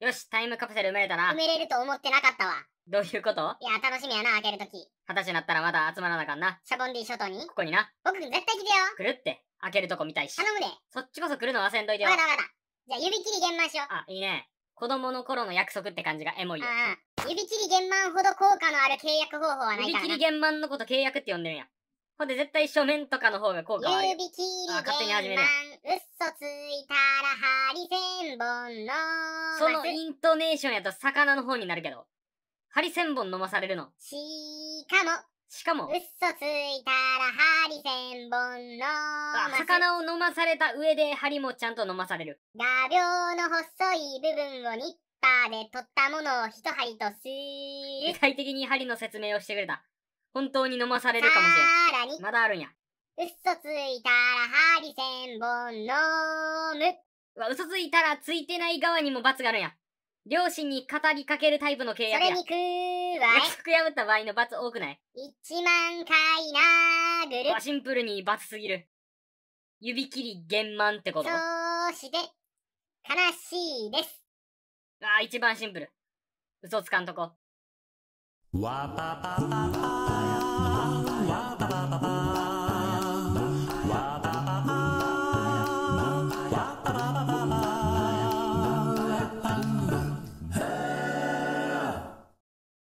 よし、タイムカプセル埋めれたな。埋めれると思ってなかったわ。どういうこといや、楽しみやな、開けるとき。二十歳になったらまだ集まらなあかんな。シャボンディ諸島にここにな。僕、絶対来てよ。来るって。開けるとこ見たいし。頼むで。そっちこそ来るの忘れんといてよ。わかったわかった。じゃあ、指切り玄満しよう。あ、いいね。子供の頃の約束って感じがエモいよ。指切り玄満ほど効果のある契約方法はないからな。指切り玄満のこと契約って呼んでるんや。ほんで絶対書面とかの方が効果はある。指切り玄満、嘘ついたら針千本のそのイントネーションやと魚の方になるけど。針千本飲まされるの。しかも。しかも。嘘ついたら針千本飲ま魚を飲まされた上で針もちゃんと飲まされる。画鋲の細い部分をニッパーで取ったものを一針とする。具体的に針の説明をしてくれた。本当に飲まされるかもしれん。まだあるんや。嘘ついたら針千本飲む。わ、嘘ついたらついてない側にも罰があるんや。両親に語りかけるタイプの契約や。それにくーわい。約束破った場合の罰多くない ?1 万回ぐる。シンプルに罰すぎる。指切り幻満ってことそうして、悲しいです。ああ、一番シンプル。嘘つかんとこ。わぱぱぱぱ